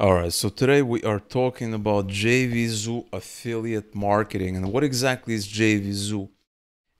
All right, so today we are talking about JVZoo affiliate marketing. And what exactly is JVZoo?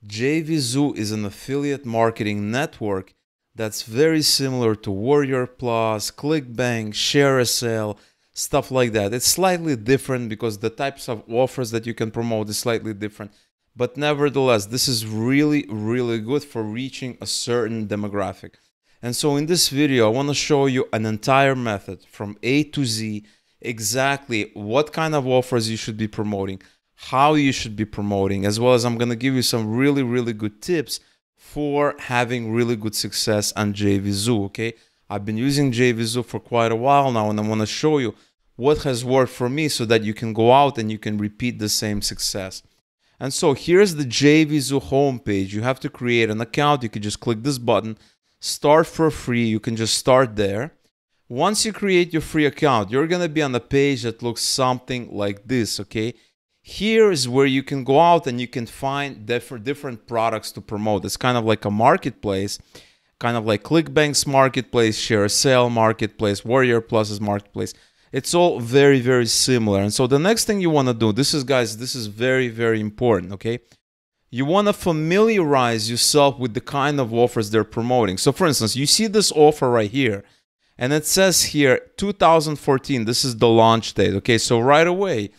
JVZoo is an affiliate marketing network that's very similar to Warrior Plus, ClickBank, ShareSL, stuff like that. It's slightly different because the types of offers that you can promote is slightly different. But nevertheless, this is really, really good for reaching a certain demographic. And so in this video, I want to show you an entire method from A to Z, exactly what kind of offers you should be promoting, how you should be promoting, as well as I'm going to give you some really, really good tips for having really good success on JVZoo, okay? I've been using JVZoo for quite a while now, and I want to show you what has worked for me so that you can go out and you can repeat the same success. And so here's the JVZoo homepage. You have to create an account. You can just click this button start for free. You can just start there. Once you create your free account, you're going to be on a page that looks something like this, okay? Here is where you can go out and you can find different, different products to promote. It's kind of like a marketplace, kind of like ClickBank's marketplace, Share Sale marketplace, Warrior Plus's marketplace. It's all very, very similar. And so the next thing you want to do, this is, guys, this is very, very important, okay? you want to familiarize yourself with the kind of offers they're promoting. So, for instance, you see this offer right here, and it says here 2014, this is the launch date. Okay, so right away,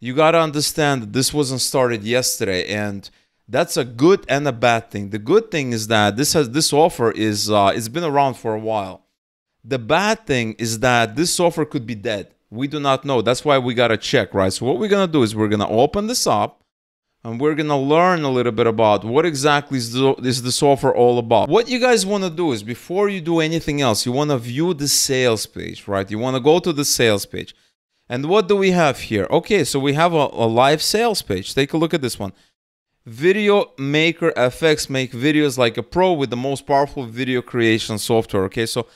you got to understand that this wasn't started yesterday, and that's a good and a bad thing. The good thing is that this has this offer is uh, it's been around for a while. The bad thing is that this offer could be dead. We do not know. That's why we got to check, right? So what we're going to do is we're going to open this up and we're gonna learn a little bit about what exactly is, the, is this software all about. What you guys wanna do is before you do anything else, you wanna view the sales page, right? You wanna go to the sales page. And what do we have here? Okay, so we have a, a live sales page. Take a look at this one. Video Maker FX make videos like a pro with the most powerful video creation software. Okay, so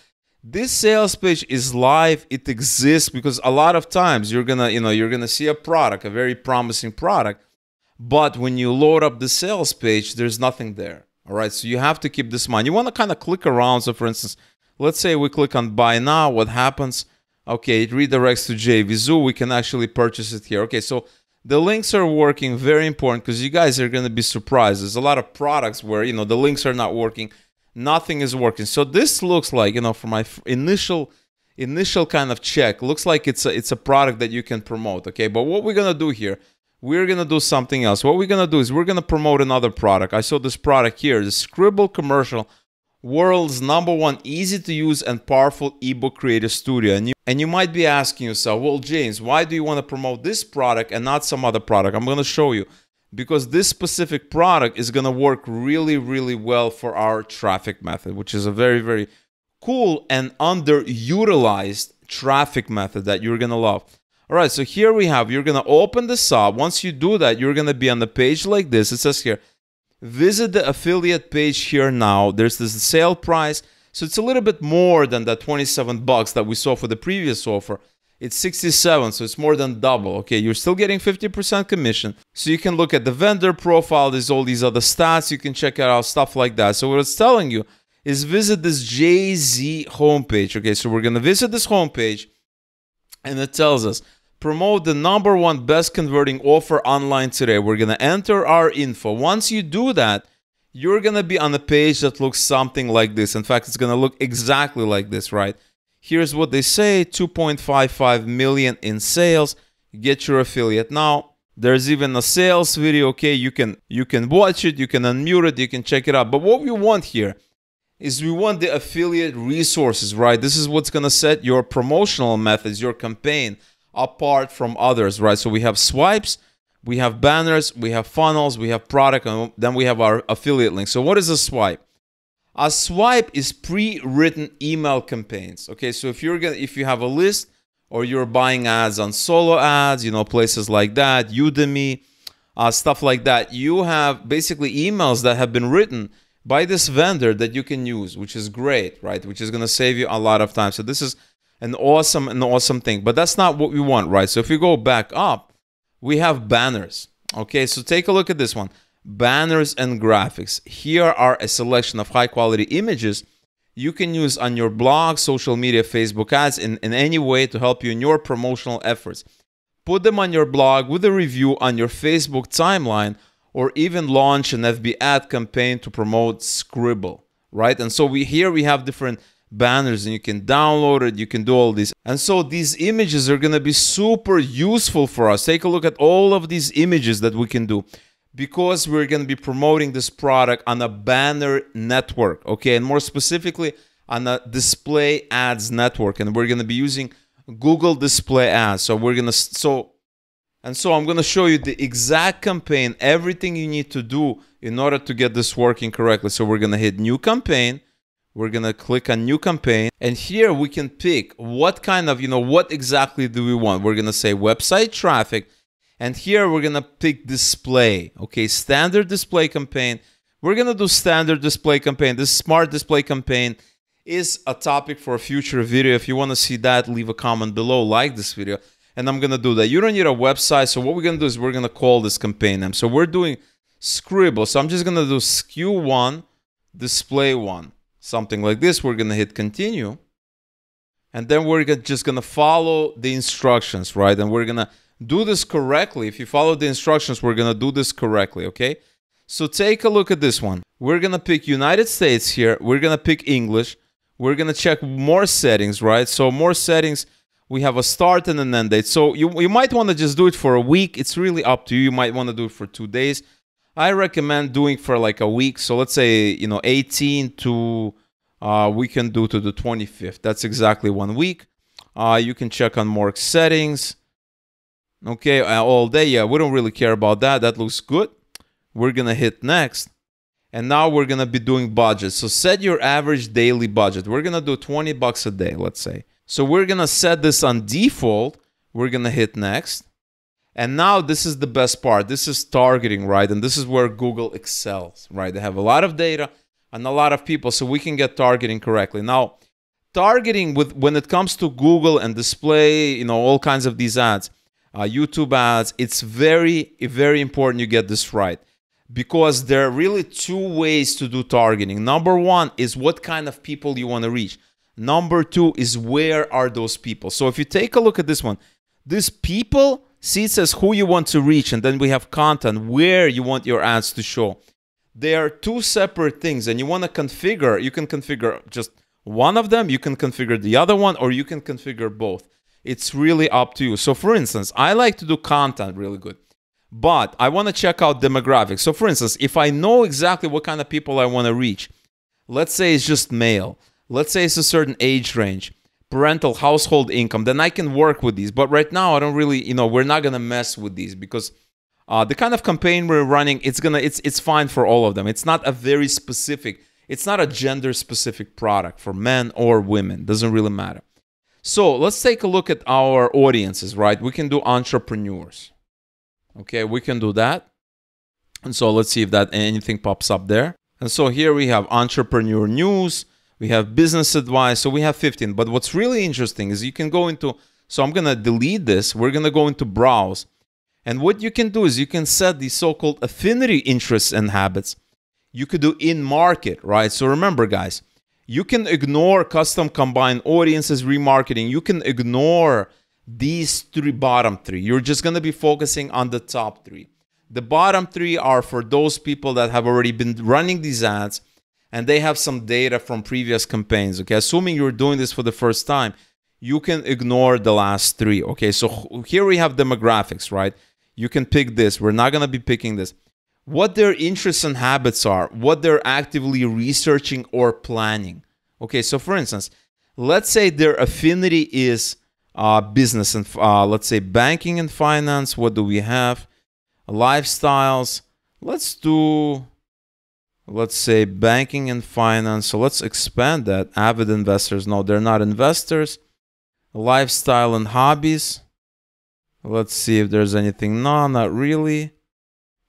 this sales page is live it exists because a lot of times you're gonna you know you're gonna see a product a very promising product but when you load up the sales page, there's nothing there. All right, so you have to keep this in mind. You want to kind of click around. So for instance, let's say we click on buy now, what happens? Okay, it redirects to JVZoo. We can actually purchase it here. Okay, so the links are working, very important because you guys are going to be surprised. There's a lot of products where, you know, the links are not working. Nothing is working. So this looks like, you know, for my initial initial kind of check, looks like it's a, it's a product that you can promote, okay? But what we're going to do here, we're gonna do something else. What we're gonna do is we're gonna promote another product. I saw this product here, the Scribble commercial, world's number one easy to use and powerful ebook creator studio. And you, and you might be asking yourself, well, James, why do you want to promote this product and not some other product? I'm gonna show you because this specific product is gonna work really, really well for our traffic method, which is a very, very cool and underutilized traffic method that you're gonna love. All right, so here we have, you're going to open this up. Once you do that, you're going to be on the page like this. It says here, visit the affiliate page here now. There's this sale price. So it's a little bit more than that 27 bucks that we saw for the previous offer. It's 67, so it's more than double. Okay, you're still getting 50% commission. So you can look at the vendor profile, there's all these other stats, you can check out, stuff like that. So what it's telling you is visit this Jay Z homepage. Okay, so we're gonna visit this homepage and it tells us promote the number one best converting offer online today. We're going to enter our info. Once you do that, you're going to be on a page that looks something like this. In fact, it's going to look exactly like this, right? Here's what they say 2.55 million in sales. Get your affiliate now. There's even a sales video, okay? You can you can watch it, you can unmute it, you can check it out. But what we want here is we want the affiliate resources, right? This is what's going to set your promotional methods, your campaign, apart from others, right? So we have swipes, we have banners, we have funnels, we have product, and then we have our affiliate link. So what is a swipe? A swipe is pre-written email campaigns. Okay, so if you're gonna if you have a list or you're buying ads on solo ads, you know, places like that, Udemy, uh, stuff like that, you have basically emails that have been written by this vendor that you can use, which is great, right? Which is gonna save you a lot of time. So this is an awesome, an awesome thing. But that's not what we want, right? So if we go back up, we have banners. Okay, so take a look at this one. Banners and graphics. Here are a selection of high quality images you can use on your blog, social media, Facebook ads in, in any way to help you in your promotional efforts. Put them on your blog with a review on your Facebook timeline or even launch an FB ad campaign to promote Scribble, right? And so we here we have different banners and you can download it you can do all this and so these images are going to be super useful for us take a look at all of these images that we can do because we're going to be promoting this product on a banner network okay and more specifically on a display ads network and we're going to be using google display ads so we're going to so and so I'm going to show you the exact campaign, everything you need to do in order to get this working correctly. So we're going to hit new campaign we're gonna click on new campaign and here we can pick what kind of you know what exactly do we want we're gonna say website traffic and here we're gonna pick display okay standard display campaign we're gonna do standard display campaign this smart display campaign is a topic for a future video if you want to see that leave a comment below like this video and i'm gonna do that you don't need a website so what we're gonna do is we're gonna call this campaign name so we're doing scribble so i'm just gonna do skew one display one something like this, we're going to hit continue. And then we're just going to follow the instructions, right? And we're going to do this correctly. If you follow the instructions, we're going to do this correctly, okay? So take a look at this one. We're going to pick United States here. We're going to pick English. We're going to check more settings, right? So more settings, we have a start and an end date. So you, you might want to just do it for a week. It's really up to you. You might want to do it for two days. I recommend doing for like a week. So let's say, you know, 18 to uh, we can do to the 25th. That's exactly one week. Uh, you can check on more settings. Okay, uh, all day. Yeah, we don't really care about that. That looks good. We're going to hit next. And now we're going to be doing budget. So set your average daily budget. We're going to do 20 bucks a day, let's say. So we're going to set this on default. We're going to hit next. And now this is the best part. This is targeting, right? And this is where Google excels, right? They have a lot of data and a lot of people, so we can get targeting correctly. Now, targeting with when it comes to Google and display, you know, all kinds of these ads, uh, YouTube ads, it's very, very important you get this right because there are really two ways to do targeting. Number one is what kind of people you want to reach. Number two is where are those people. So if you take a look at this one, these people See, it says who you want to reach, and then we have content, where you want your ads to show. They are two separate things, and you want to configure. You can configure just one of them, you can configure the other one, or you can configure both. It's really up to you. So, for instance, I like to do content really good, but I want to check out demographics. So, for instance, if I know exactly what kind of people I want to reach, let's say it's just male, let's say it's a certain age range parental household income, then I can work with these. But right now, I don't really, you know, we're not gonna mess with these because uh, the kind of campaign we're running, it's gonna, it's it's fine for all of them. It's not a very specific, it's not a gender specific product for men or women. Doesn't really matter. So let's take a look at our audiences, right? We can do entrepreneurs. Okay, we can do that. And so let's see if that anything pops up there. And so here we have entrepreneur news, we have business advice, so we have 15. But what's really interesting is you can go into, so I'm gonna delete this, we're gonna go into browse. And what you can do is you can set the so-called affinity interests and habits. You could do in market, right? So remember guys, you can ignore custom combined audiences, remarketing. You can ignore these three bottom three. You're just going to be focusing on the top three. The bottom three are for those people that have already been running these ads and they have some data from previous campaigns, okay, assuming you're doing this for the first time, you can ignore the last three, okay? So here we have demographics, right? You can pick this. We're not going to be picking this. What their interests and habits are, what they're actively researching or planning. Okay, so for instance, let's say their affinity is uh, business and uh, let's say banking and finance. What do we have? Lifestyles. Let's do let's say banking and finance. So let's expand that. Avid investors. No, they're not investors. Lifestyle and hobbies. Let's see if there's anything. No, not really.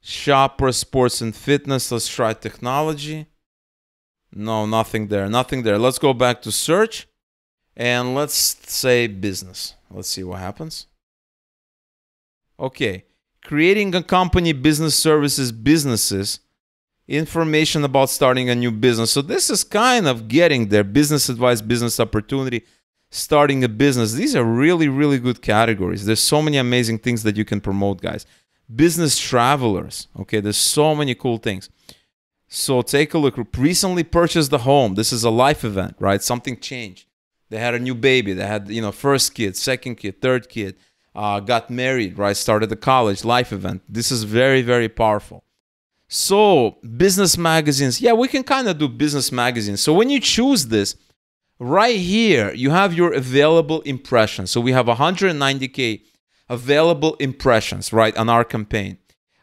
Shopper, sports and fitness. Let's try technology. No, nothing there. Nothing there. Let's go back to search and let's say business. Let's see what happens. Okay. Creating a company business services businesses information about starting a new business. So this is kind of getting there. Business advice, business opportunity, starting a business. These are really, really good categories. There's so many amazing things that you can promote, guys. Business travelers. Okay, there's so many cool things. So take a look. Recently purchased the home. This is a life event, right? Something changed. They had a new baby. They had, you know, first kid, second kid, third kid. Uh, got married, right? Started the college life event. This is very, very powerful so, business magazines. Yeah, we can kind of do business magazines. So, when you choose this, right here, you have your available impressions. So, we have 190K available impressions, right, on our campaign.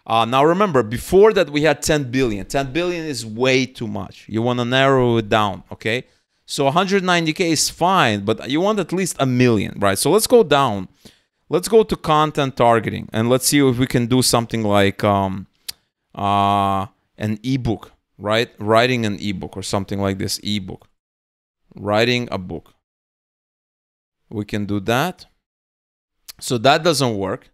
Uh, now, remember, before that, we had 10 billion. 10 billion is way too much. You want to narrow it down, okay? So, 190K is fine, but you want at least a million, right? So, let's go down. Let's go to content targeting and let's see if we can do something like. Um, uh, an ebook, right? Writing an ebook or something like this ebook. Writing a book. We can do that. So that doesn't work.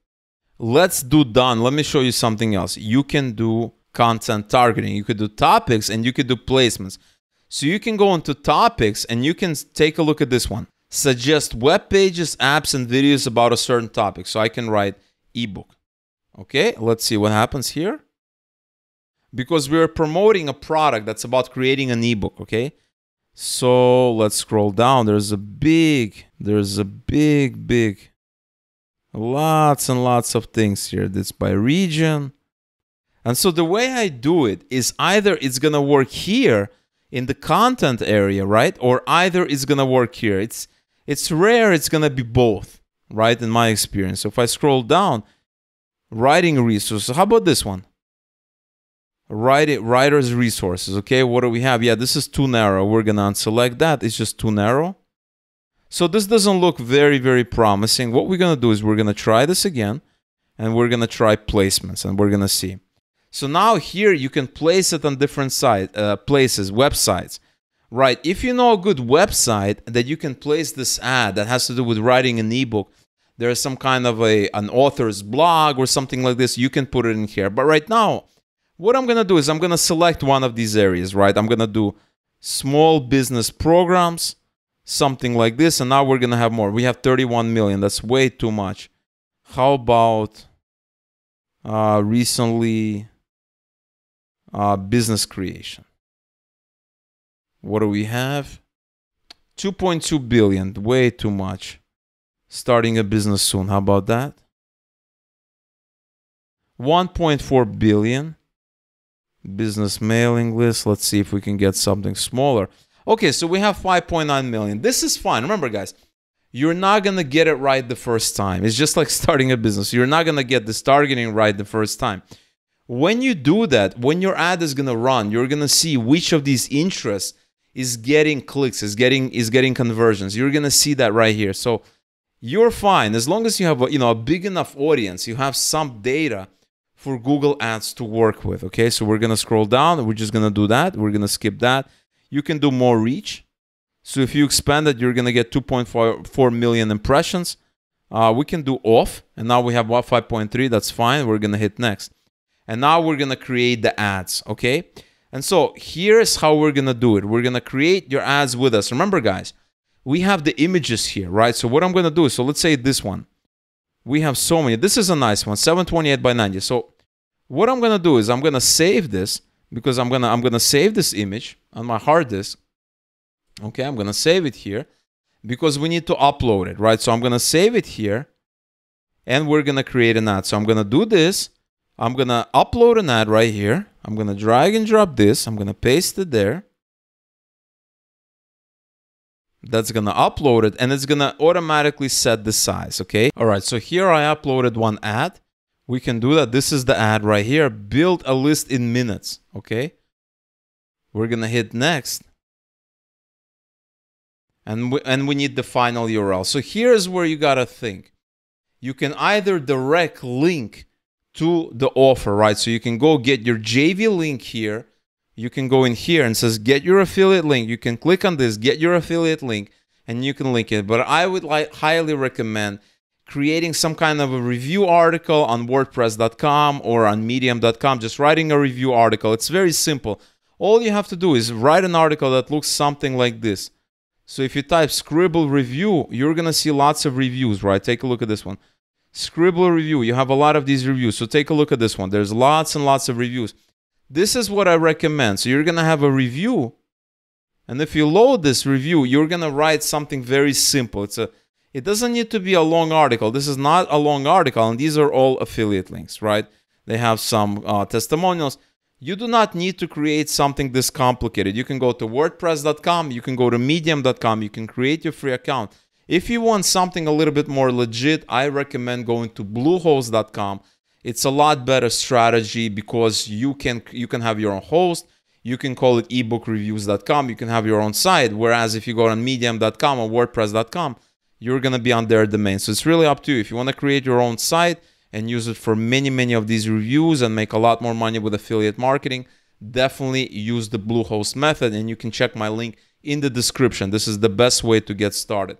Let's do done. Let me show you something else. You can do content targeting. You could do topics and you could do placements. So you can go into topics and you can take a look at this one. Suggest web pages, apps, and videos about a certain topic. So I can write ebook. Okay, let's see what happens here because we are promoting a product that's about creating an ebook, okay? So let's scroll down. There's a big, there's a big, big, lots and lots of things here. That's by region. And so the way I do it is either it's gonna work here in the content area, right? Or either it's gonna work here. It's it's rare it's gonna be both, right? In my experience. So if I scroll down, writing resources, how about this one? Write writer's resources. Okay, what do we have? Yeah, this is too narrow. We're gonna unselect that. It's just too narrow. So this doesn't look very, very promising. What we're gonna do is we're gonna try this again and we're gonna try placements and we're gonna see. So now here you can place it on different sites uh, places, websites. Right, if you know a good website that you can place this ad that has to do with writing an ebook, there is some kind of a an author's blog or something like this, you can put it in here. But right now, what I'm going to do is I'm going to select one of these areas, right? I'm going to do small business programs, something like this. And now we're going to have more. We have 31 million. That's way too much. How about uh, recently uh, business creation? What do we have? 2.2 billion, way too much. Starting a business soon. How about that? 1.4 billion business mailing list. Let's see if we can get something smaller. Okay, so we have 5.9 million. This is fine. Remember, guys, you're not going to get it right the first time. It's just like starting a business. You're not going to get this targeting right the first time. When you do that, when your ad is going to run, you're going to see which of these interests is getting clicks, is getting is getting conversions. You're going to see that right here. So you're fine as long as you have a, you know a big enough audience, you have some data for Google Ads to work with. Okay, so we're gonna scroll down. We're just gonna do that. We're gonna skip that. You can do more reach. So if you expand it, you're gonna get 2.4 million impressions. Uh, we can do off, and now we have 5.3. That's fine. We're gonna hit next, and now we're gonna create the ads. Okay, and so here is how we're gonna do it. We're gonna create your ads with us. Remember, guys, we have the images here, right? So what I'm gonna do. So let's say this one. We have so many. This is a nice one, 728 by 90. So what I'm gonna do is I'm gonna save this because I'm gonna I'm gonna save this image on my hard disk. Okay, I'm gonna save it here because we need to upload it, right? So I'm gonna save it here and we're gonna create an ad. So I'm gonna do this. I'm gonna upload an ad right here. I'm gonna drag and drop this. I'm gonna paste it there. That's gonna upload it and it's gonna automatically set the size, okay? All right, so here I uploaded one ad we can do that. This is the ad right here. Build a list in minutes, okay? We're gonna hit next. And we, and we need the final URL. So here's where you gotta think. You can either direct link to the offer, right? So you can go get your JV link here. You can go in here and says get your affiliate link. You can click on this, get your affiliate link, and you can link it. But I would like highly recommend creating some kind of a review article on WordPress.com or on Medium.com, just writing a review article. It's very simple. All you have to do is write an article that looks something like this. So if you type Scribble review, you're going to see lots of reviews, right? Take a look at this one. Scribble review, you have a lot of these reviews. So take a look at this one. There's lots and lots of reviews. This is what I recommend. So you're going to have a review. And if you load this review, you're going to write something very simple. It's a it doesn't need to be a long article. This is not a long article, and these are all affiliate links, right? They have some uh, testimonials. You do not need to create something this complicated. You can go to WordPress.com, you can go to Medium.com, you can create your free account. If you want something a little bit more legit, I recommend going to Bluehost.com. It's a lot better strategy because you can you can have your own host, you can call it ebookreviews.com, you can have your own site. Whereas if you go on Medium.com or WordPress.com, you're going to be on their domain. So it's really up to you. If you want to create your own site and use it for many, many of these reviews and make a lot more money with affiliate marketing, definitely use the Bluehost method. And you can check my link in the description. This is the best way to get started.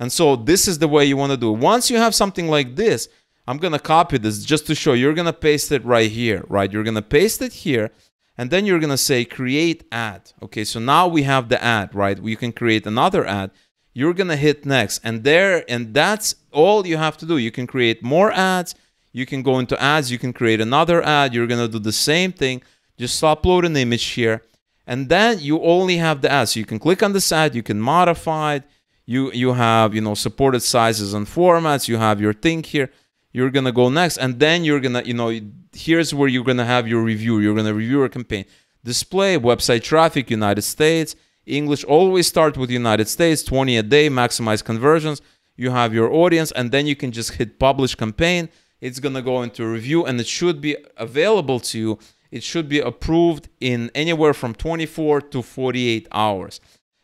And so this is the way you want to do it. Once you have something like this, I'm going to copy this just to show you're going to paste it right here, right? You're going to paste it here and then you're going to say create ad. Okay, so now we have the ad, right? We can create another ad you're gonna hit next and there and that's all you have to do you can create more ads you can go into ads you can create another ad you're gonna do the same thing just upload an image here and then you only have the ads so you can click on the side you can modify it you you have you know supported sizes and formats you have your thing here you're gonna go next and then you're gonna you know here's where you're gonna have your review you're gonna review your campaign display website traffic united states English. Always start with United States, 20 a day, maximize conversions. You have your audience, and then you can just hit publish campaign. It's gonna go into review, and it should be available to you. It should be approved in anywhere from 24 to 48 hours.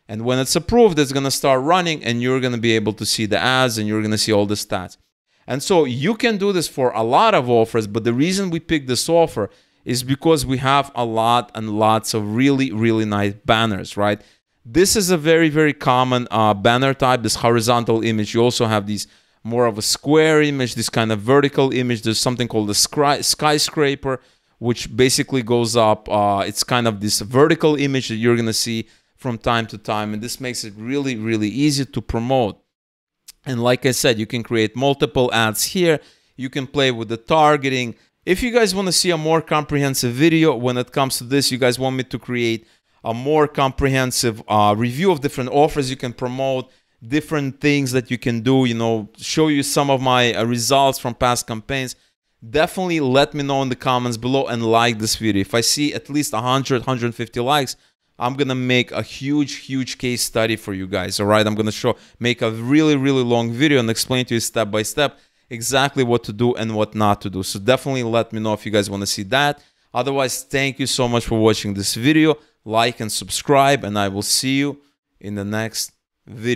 And when it's approved, it's gonna start running, and you're gonna be able to see the ads, and you're gonna see all the stats. And so you can do this for a lot of offers, but the reason we picked this offer is because we have a lot and lots of really, really nice banners, right? This is a very, very common uh, banner type, this horizontal image. You also have these more of a square image, this kind of vertical image. There's something called the skyscraper, which basically goes up. Uh, it's kind of this vertical image that you're going to see from time to time. And this makes it really, really easy to promote. And like I said, you can create multiple ads here. You can play with the targeting. If you guys want to see a more comprehensive video when it comes to this, you guys want me to create a more comprehensive uh, review of different offers you can promote different things that you can do you know show you some of my uh, results from past campaigns definitely let me know in the comments below and like this video if i see at least 100 150 likes i'm gonna make a huge huge case study for you guys all right i'm gonna show make a really really long video and explain to you step by step exactly what to do and what not to do so definitely let me know if you guys want to see that otherwise thank you so much for watching this video like and subscribe and I will see you in the next video.